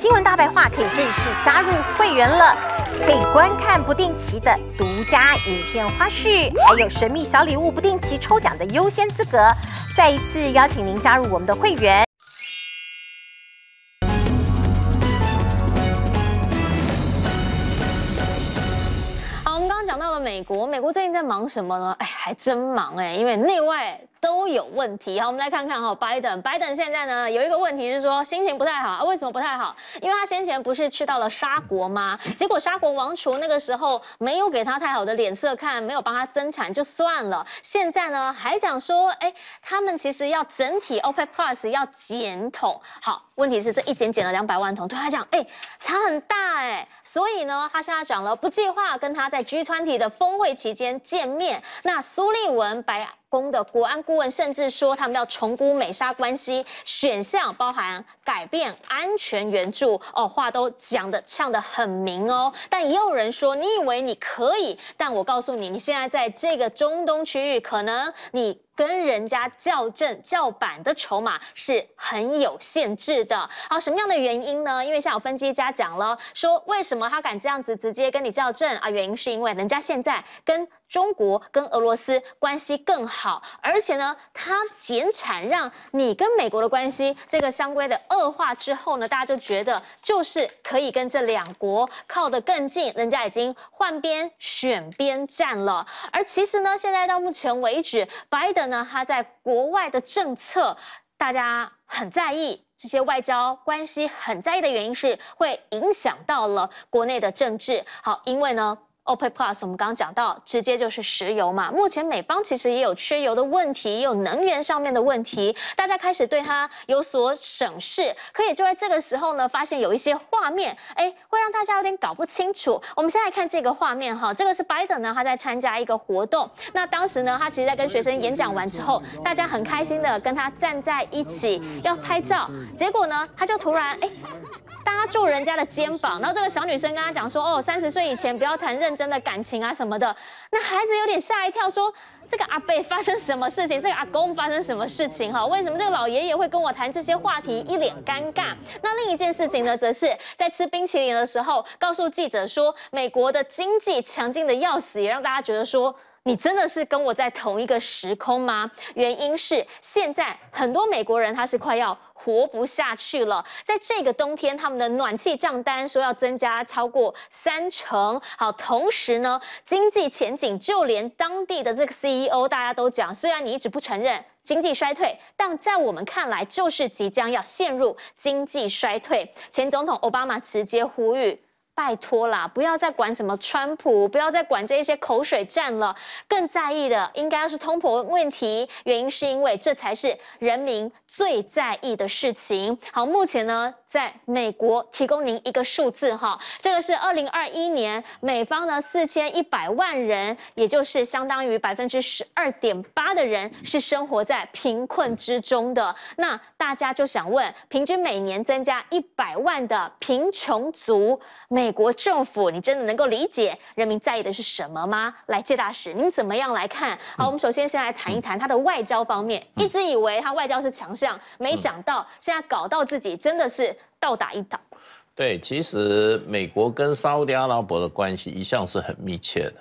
新闻大白话可以正式加入会员了，可以观看不定期的独家影片花絮，还有神秘小礼物不定期抽奖的优先资格。再一次邀请您加入我们的会员。好，我们刚刚讲到了美国，美国最近在忙什么呢？哎，还真忙哎，因为内外。都有问题。好，我们来看看哈，拜登，拜登现在呢有一个问题是说心情不太好啊？为什么不太好？因为他先前不是去到了沙国吗？结果沙国王储那个时候没有给他太好的脸色看，没有帮他增产就算了，现在呢还讲说，哎，他们其实要整体 Open Plus 要减桶。好，问题是这一减减了两百万桶，对他讲，哎，差很大哎。所以呢，他现在讲了不计划跟他在 G20 的峰会期间见面。那苏利文白。公的国安顾问甚至说，他们要重估美沙关系，选项包含改变安全援助。哦，话都讲的唱的很明哦，但也有人说，你以为你可以？但我告诉你，你现在在这个中东区域，可能你跟人家校正叫板的筹码是很有限制的。好，什么样的原因呢？因为像有分析家讲了，说为什么他敢这样子直接跟你校正啊？原因是因为人家现在跟。中国跟俄罗斯关系更好，而且呢，它减产让你跟美国的关系这个相关的恶化之后呢，大家就觉得就是可以跟这两国靠得更近，人家已经换边选边站了。而其实呢，现在到目前为止，拜登呢他在国外的政策，大家很在意这些外交关系很在意的原因是会影响到了国内的政治。好，因为呢。OPEC Plus，我们刚刚讲到，直接就是石油嘛。目前美方其实也有缺油的问题，也有能源上面的问题，大家开始对它有所审视。可也就在这个时候呢，发现有一些画面，哎，会让大家有点搞不清楚。我们先来看这个画面哈，这个是 Biden 呢，他在参加一个活动。那当时呢，他其实在跟学生演讲完之后，大家很开心的跟他站在一起要拍照，结果呢，他就突然哎。搭住人家的肩膀，然后这个小女生跟他讲说：“哦，三十岁以前不要谈认真的感情啊什么的。”那孩子有点吓一跳，说：“这个阿贝发生什么事情？这个阿公发生什么事情？哈，为什么这个老爷爷会跟我谈这些话题？一脸尴尬。”那另一件事情呢，则是在吃冰淇淋的时候，告诉记者说：“美国的经济强劲的要死，也让大家觉得说。”你真的是跟我在同一个时空吗？原因是现在很多美国人他是快要活不下去了，在这个冬天他们的暖气账单说要增加超过三成。好，同时呢，经济前景，就连当地的这个 CEO，大家都讲，虽然你一直不承认经济衰退，但在我们看来就是即将要陷入经济衰退。前总统奥巴马直接呼吁。拜托啦，不要再管什么川普，不要再管这些口水战了。更在意的，应该要是通膨问题。原因是因为这才是人民最在意的事情。好，目前呢，在美国提供您一个数字哈，这个是二零二一年，美方呢四千一百万人，也就是相当于百分之十二点八的人是生活在贫困之中的。那大家就想问，平均每年增加一百万的贫穷族，每美国政府，你真的能够理解人民在意的是什么吗？来，谢大使，您怎么样来看？好，我们首先先来谈一谈他的外交方面。一直以为他外交是强项，没想到现在搞到自己真的是倒打一耙。对，其实美国跟沙乌阿拉伯的关系一向是很密切的，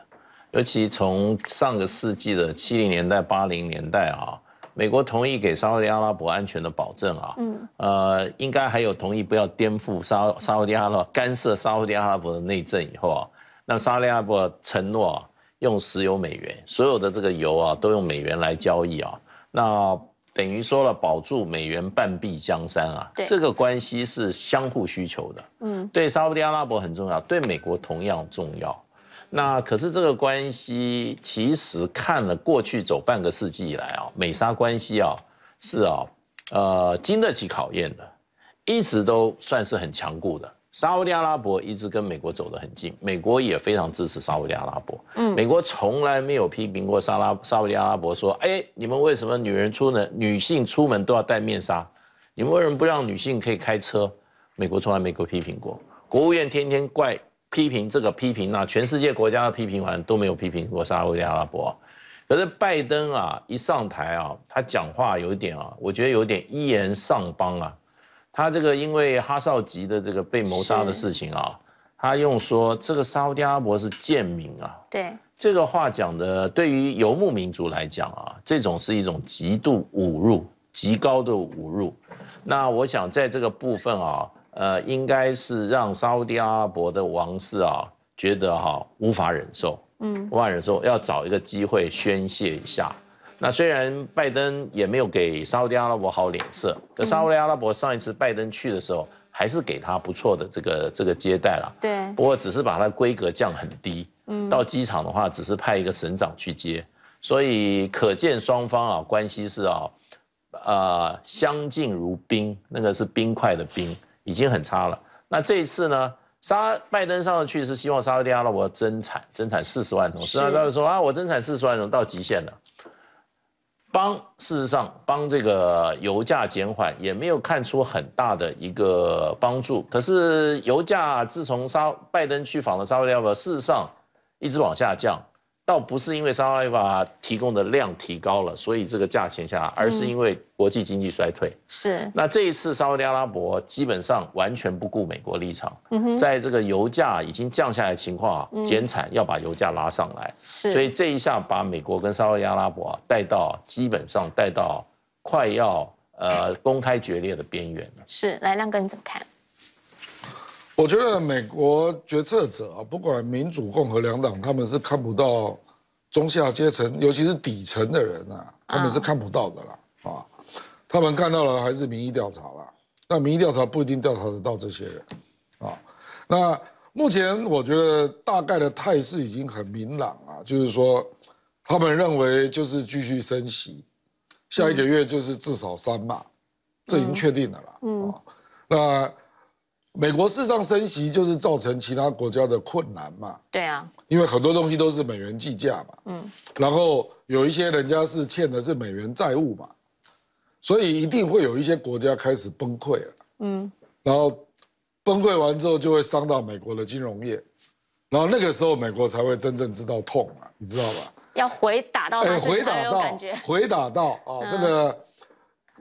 尤其从上个世纪的七零年代、八零年代啊。美国同意给沙特阿拉伯安全的保证啊，嗯，呃，应该还有同意不要颠覆沙沙特阿拉伯、干涉沙特阿拉伯的内政以后，那沙特阿拉伯承诺用石油美元，所有的这个油啊都用美元来交易啊，那等于说了保住美元半壁江山啊，这个关系是相互需求的，嗯，对沙特阿拉伯很重要，对美国同样重要。那可是这个关系，其实看了过去走半个世纪以来哦，美沙关系啊是哦，呃经得起考验的，一直都算是很强固的。沙特阿拉伯一直跟美国走得很近，美国也非常支持沙特阿拉伯。嗯，美国从来没有批评过沙拉沙特阿拉伯说，哎，你们为什么女人出门女性出门都要戴面纱？你们为什么不让女性可以开车？美国从来没给批评过，国务院天天怪。批评这个批评啊，全世界国家的批评完都没有批评过沙特阿拉伯，可是拜登啊一上台啊，他讲话有一点啊，我觉得有点一言上邦啊。他这个因为哈少吉的这个被谋杀的事情啊，他用说这个沙特阿拉伯是贱民啊。对，这个话讲的对于游牧民族来讲啊，这种是一种极度侮辱，极高的侮辱。那我想在这个部分啊。呃，应该是让沙地阿拉伯的王室啊，觉得哈无法忍受，嗯，无法忍受，要找一个机会宣泄一下。那虽然拜登也没有给沙地阿拉伯好脸色，可沙地阿拉伯上一次拜登去的时候，还是给他不错的这个这个接待了。对，不过只是把他规格降很低。嗯，到机场的话，只是派一个省长去接，所以可见双方啊关系是啊，啊相敬如宾，那个是冰块的冰。已经很差了。那这一次呢？沙拜登上去是希望沙特阿拉伯增产，增产四十万桶。沙特阿拉伯说啊，我增产四十万桶到极限了，帮事实上帮这个油价减缓，也没有看出很大的一个帮助。可是油价自从沙拜登去访了沙特阿拉伯，事实上一直往下降。倒不是因为沙特阿拉提供的量提高了，所以这个价钱下来，而是因为国际经济衰退。是，那这一次沙特阿拉伯基本上完全不顾美国立场，在这个油价已经降下来情况，减产要把油价拉上来。是，所以这一下把美国跟沙特阿拉伯带到基本上带到快要呃公开决裂的边缘了。是，来亮哥你怎么看？我觉得美国决策者啊，不管民主共和两党，他们是看不到中下阶层，尤其是底层的人啊，他们是看不到的啦啊。他们看到了还是民意调查啦。那民意调查不一定调查得到这些人啊。那目前我觉得大概的态势已经很明朗啊，就是说他们认为就是继续升息，下一个月就是至少三嘛，这已经确定的啦。嗯，那。美国事上升息就是造成其他国家的困难嘛？对啊，因为很多东西都是美元计价嘛。嗯。然后有一些人家是欠的是美元债务嘛，所以一定会有一些国家开始崩溃了。嗯。然后崩溃完之后就会伤到美国的金融业，然后那个时候美国才会真正知道痛啊，你知道吧？要回打到。哎，回打到，回打到啊！这个，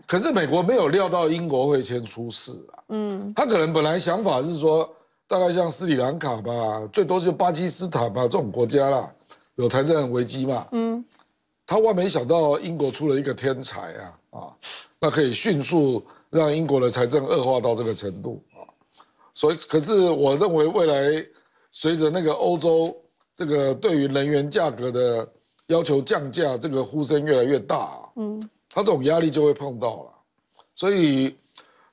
可是美国没有料到英国会先出事啊。嗯，他可能本来想法是说，大概像斯里兰卡吧，最多就巴基斯坦吧这种国家啦，有财政危机嘛。嗯，他万没想到英国出了一个天才啊啊，那可以迅速让英国的财政恶化到这个程度啊。所以，可是我认为未来随着那个欧洲这个对于能源价格的要求降价，这个呼声越来越大，嗯，他这种压力就会碰到了，所以。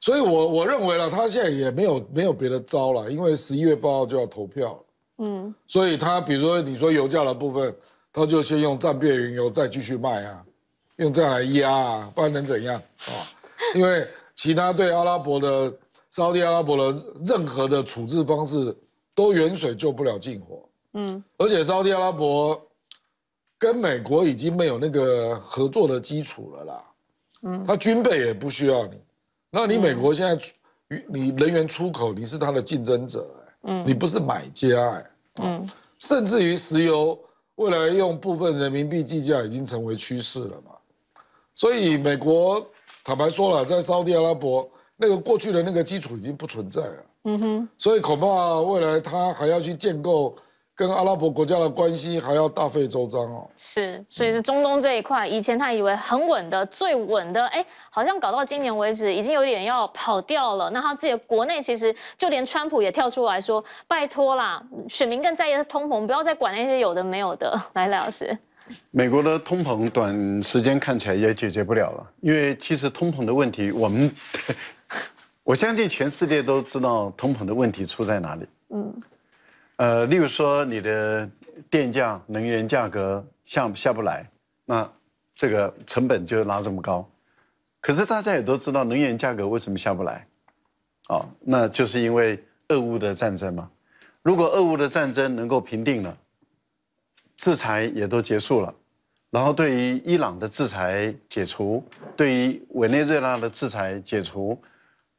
所以，我我认为了，他现在也没有没有别的招了，因为十一月八号就要投票了，嗯，所以他比如说你说油价的部分，他就先用战别原油，再继续卖啊，用这样来压，不然能怎样啊？因为其他对阿拉伯的沙特阿拉伯的任何的处置方式，都远水救不了近火，嗯，而且沙特阿拉伯跟美国已经没有那个合作的基础了啦，嗯，他军备也不需要你。那你美国现在出你人员出口，你是它的竞争者嗯，你不是买家哎，嗯，甚至于石油未来用部分人民币计价已经成为趋势了嘛，所以美国坦白说了，在 s 地阿拉伯那个过去的那个基础已经不存在了，嗯哼，所以恐怕未来他还要去建构。跟阿拉伯国家的关系还要大费周章哦。是，所以中东这一块，以前他以为很稳的，最稳的，哎，好像搞到今年为止，已经有点要跑掉了。那他自己国内，其实就连川普也跳出来说：“拜托啦，选民更在意的是通膨，不要再管那些有的没有的。”来，赖老师，美国的通膨短时间看起来也解决不了了，因为其实通膨的问题，我们 我相信全世界都知道通膨的问题出在哪里。嗯。呃，例如说你的电价、能源价格下下不来，那这个成本就拉这么高。可是大家也都知道，能源价格为什么下不来？哦，那就是因为俄乌的战争嘛。如果俄乌的战争能够平定了，制裁也都结束了，然后对于伊朗的制裁解除，对于委内瑞拉的制裁解除，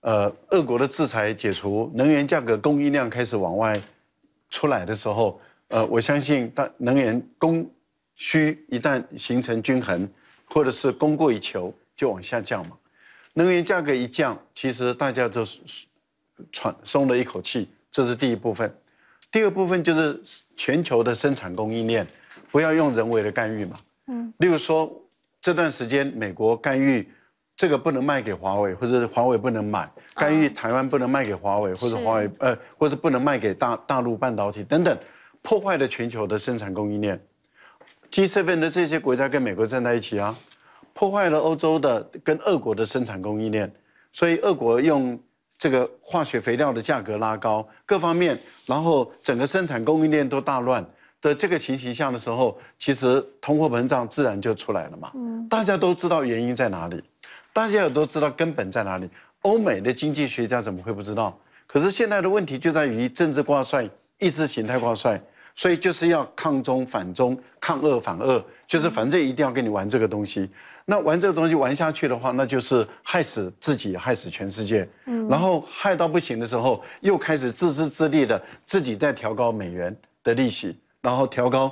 呃，俄国的制裁解除，能源价格供应量开始往外。出来的时候，呃，我相信当能源供需一旦形成均衡，或者是供过于求，就往下降嘛。能源价格一降，其实大家都喘松了一口气，这是第一部分。第二部分就是全球的生产供应链，不要用人为的干预嘛。嗯，例如说这段时间美国干预。这个不能卖给华为，或者华为不能买，干预台湾不能卖给华为，或者华为呃，或者不能卖给大大陆半导体等等，破坏了全球的生产供应链。G seven 的这些国家跟美国站在一起啊，破坏了欧洲的跟俄国的生产供应链，所以俄国用这个化学肥料的价格拉高各方面，然后整个生产供应链都大乱的这个情形下的时候，其实通货膨胀自然就出来了嘛。嗯，大家都知道原因在哪里。大家也都知道根本在哪里，欧美的经济学家怎么会不知道？可是现在的问题就在于政治挂帅，意识形态挂帅，所以就是要抗中反中，抗恶反恶，就是反正一定要跟你玩这个东西。那玩这个东西玩下去的话，那就是害死自己，害死全世界。嗯，然后害到不行的时候，又开始自私自利的自己在调高美元的利息，然后调高。